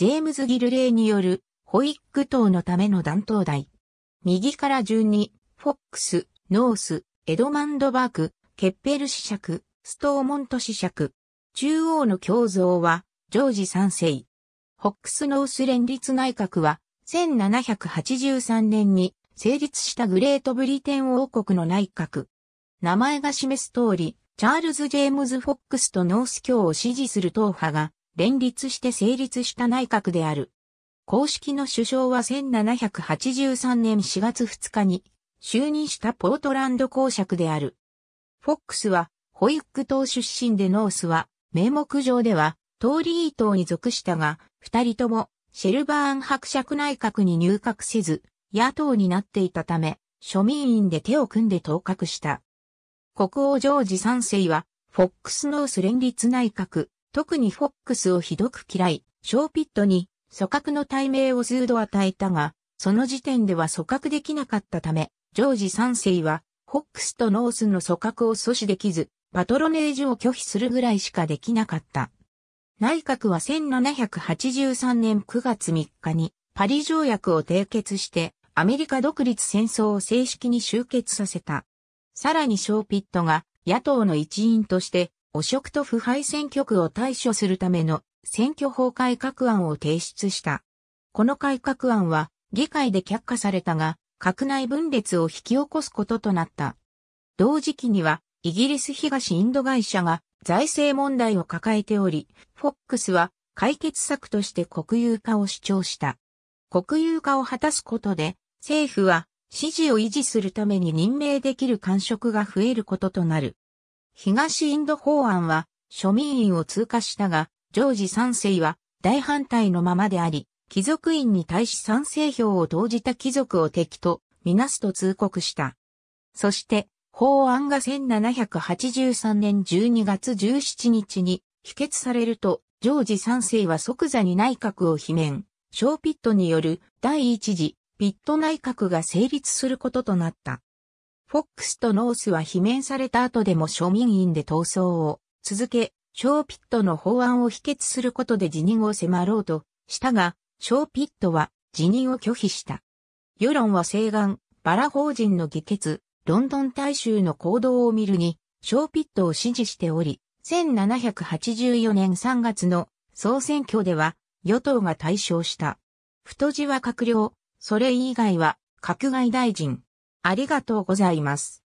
ジェームズ・ギルレイによる、ホイック島のための弾頭台。右から順に、フォックス、ノース、エドマンドバーク、ケッペル子ク、ストーモント子ク。中央の胸像は、ジョージ三世。フォックスノース連立内閣は、1783年に成立したグレートブリテン王国の内閣。名前が示す通り、チャールズ・ジェームズ・フォックスとノース教を支持する党派が連立して成立した内閣である。公式の首相は1783年4月2日に就任したポートランド公爵である。フォックスはホイック党出身でノースは名目上ではトーリー党に属したが、二人ともシェルバーン伯爵内閣に入閣せず、野党になっていたため、庶民院で手を組んで当閣した。国王ジョージ三世は、フォックスノース連立内閣、特にフォックスをひどく嫌い、ショーピットに組閣の対名を数度与えたが、その時点では組閣できなかったため、ジョージ3世は、フォックスとノースの組閣を阻止できず、パトロネージを拒否するぐらいしかできなかった。内閣は1783年9月3日にパリ条約を締結してアメリカ独立戦争を正式に終結させた。さらにショーピットが野党の一員として汚職と腐敗選挙区を対処するための選挙法改革案を提出した。この改革案は議会で却下されたが、閣内分裂を引き起こすこととなった。同時期には、イギリス東インド会社が財政問題を抱えており、フォックスは解決策として国有化を主張した。国有化を果たすことで、政府は支持を維持するために任命できる官職が増えることとなる。東インド法案は庶民院を通過したが、ジョージ三世は大反対のままであり、貴族院に対し賛成票を投じた貴族を敵とみなすと通告した。そして、法案が1783年12月17日に否決されると、ジョージ三世は即座に内閣を罷免、小ピットによる第一次ピット内閣が成立することとなった。フォックスとノースは罷免された後でも庶民院で闘争を続け、ショーピットの法案を否決することで辞任を迫ろうとしたが、ショーピットは辞任を拒否した。世論は西岸、バラ法人の議決、ロンドン大衆の行動を見るに、ショーピットを支持しており、1784年3月の総選挙では与党が対象した。太字は閣僚、それ以外は閣外大臣、ありがとうございます。